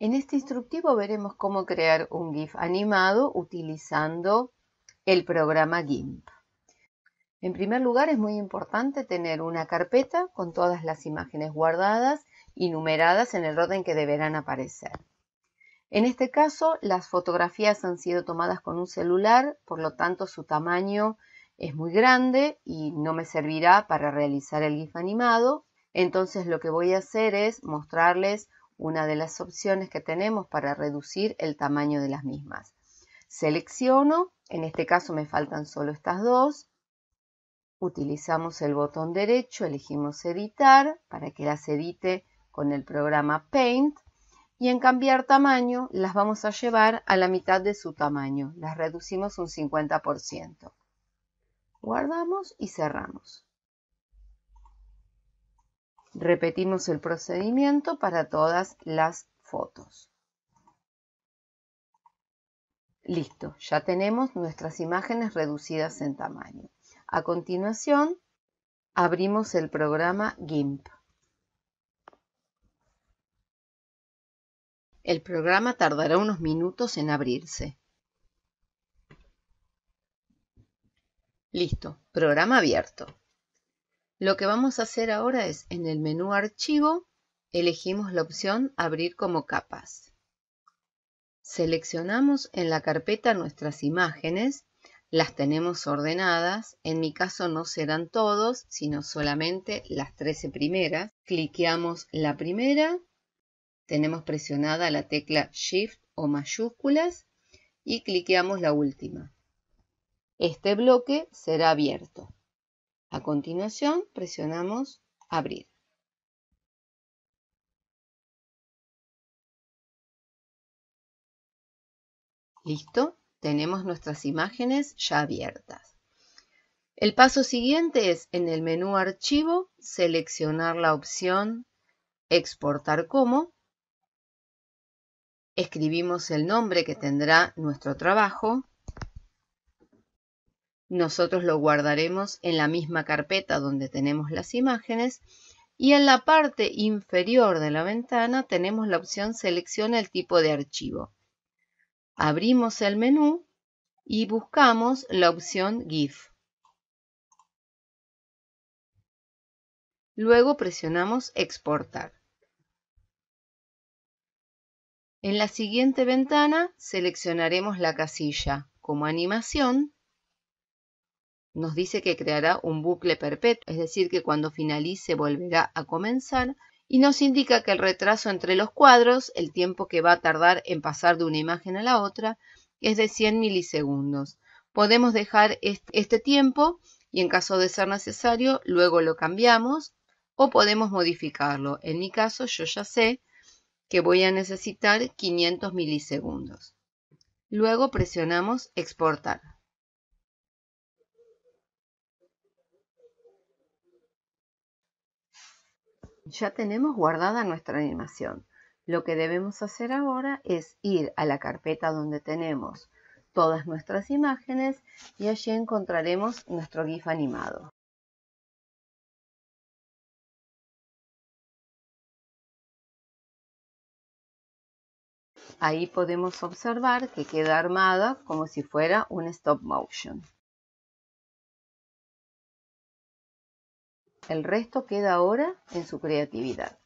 En este instructivo veremos cómo crear un GIF animado utilizando el programa GIMP. En primer lugar es muy importante tener una carpeta con todas las imágenes guardadas y numeradas en el orden que deberán aparecer. En este caso las fotografías han sido tomadas con un celular, por lo tanto su tamaño es muy grande y no me servirá para realizar el GIF animado. Entonces lo que voy a hacer es mostrarles una de las opciones que tenemos para reducir el tamaño de las mismas. Selecciono, en este caso me faltan solo estas dos. Utilizamos el botón derecho, elegimos editar para que las edite con el programa Paint y en cambiar tamaño las vamos a llevar a la mitad de su tamaño, las reducimos un 50%. Guardamos y cerramos. Repetimos el procedimiento para todas las fotos. Listo, ya tenemos nuestras imágenes reducidas en tamaño. A continuación, abrimos el programa GIMP. El programa tardará unos minutos en abrirse. Listo, programa abierto. Lo que vamos a hacer ahora es en el menú archivo elegimos la opción abrir como capas. Seleccionamos en la carpeta nuestras imágenes, las tenemos ordenadas, en mi caso no serán todos, sino solamente las 13 primeras. Cliqueamos la primera, tenemos presionada la tecla Shift o mayúsculas y cliqueamos la última. Este bloque será abierto. A continuación presionamos Abrir. Listo, tenemos nuestras imágenes ya abiertas. El paso siguiente es en el menú Archivo seleccionar la opción Exportar como. Escribimos el nombre que tendrá nuestro trabajo nosotros lo guardaremos en la misma carpeta donde tenemos las imágenes y en la parte inferior de la ventana tenemos la opción selecciona el tipo de archivo. Abrimos el menú y buscamos la opción GIF. Luego presionamos exportar. En la siguiente ventana seleccionaremos la casilla como animación nos dice que creará un bucle perpetuo, es decir, que cuando finalice volverá a comenzar, y nos indica que el retraso entre los cuadros, el tiempo que va a tardar en pasar de una imagen a la otra, es de 100 milisegundos. Podemos dejar este tiempo y en caso de ser necesario, luego lo cambiamos o podemos modificarlo. En mi caso, yo ya sé que voy a necesitar 500 milisegundos. Luego presionamos exportar. Ya tenemos guardada nuestra animación. Lo que debemos hacer ahora es ir a la carpeta donde tenemos todas nuestras imágenes y allí encontraremos nuestro GIF animado. Ahí podemos observar que queda armada como si fuera un stop motion. El resto queda ahora en su creatividad.